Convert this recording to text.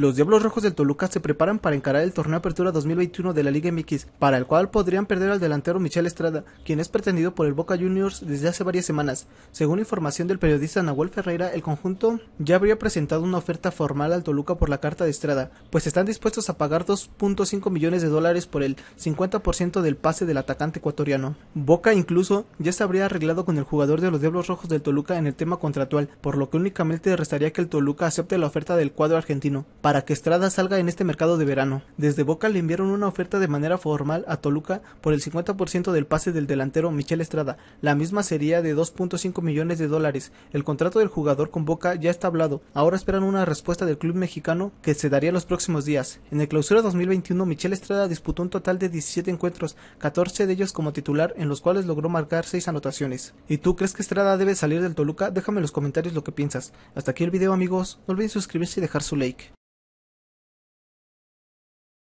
Los Diablos Rojos del Toluca se preparan para encarar el torneo Apertura 2021 de la Liga MX, para el cual podrían perder al delantero Michel Estrada, quien es pretendido por el Boca Juniors desde hace varias semanas. Según información del periodista Nahuel Ferreira, el conjunto ya habría presentado una oferta formal al Toluca por la carta de Estrada, pues están dispuestos a pagar 2.5 millones de dólares por el 50% del pase del atacante ecuatoriano. Boca incluso ya se habría arreglado con el jugador de los Diablos Rojos del Toluca en el tema contractual, por lo que únicamente restaría que el Toluca acepte la oferta del cuadro argentino para que Estrada salga en este mercado de verano. Desde Boca le enviaron una oferta de manera formal a Toluca por el 50% del pase del delantero Michel Estrada. La misma sería de 2.5 millones de dólares. El contrato del jugador con Boca ya está hablado. Ahora esperan una respuesta del club mexicano que se daría los próximos días. En el clausura 2021 Michel Estrada disputó un total de 17 encuentros, 14 de ellos como titular en los cuales logró marcar 6 anotaciones. ¿Y tú crees que Estrada debe salir del Toluca? Déjame en los comentarios lo que piensas. Hasta aquí el video amigos, no olviden suscribirse y dejar su like.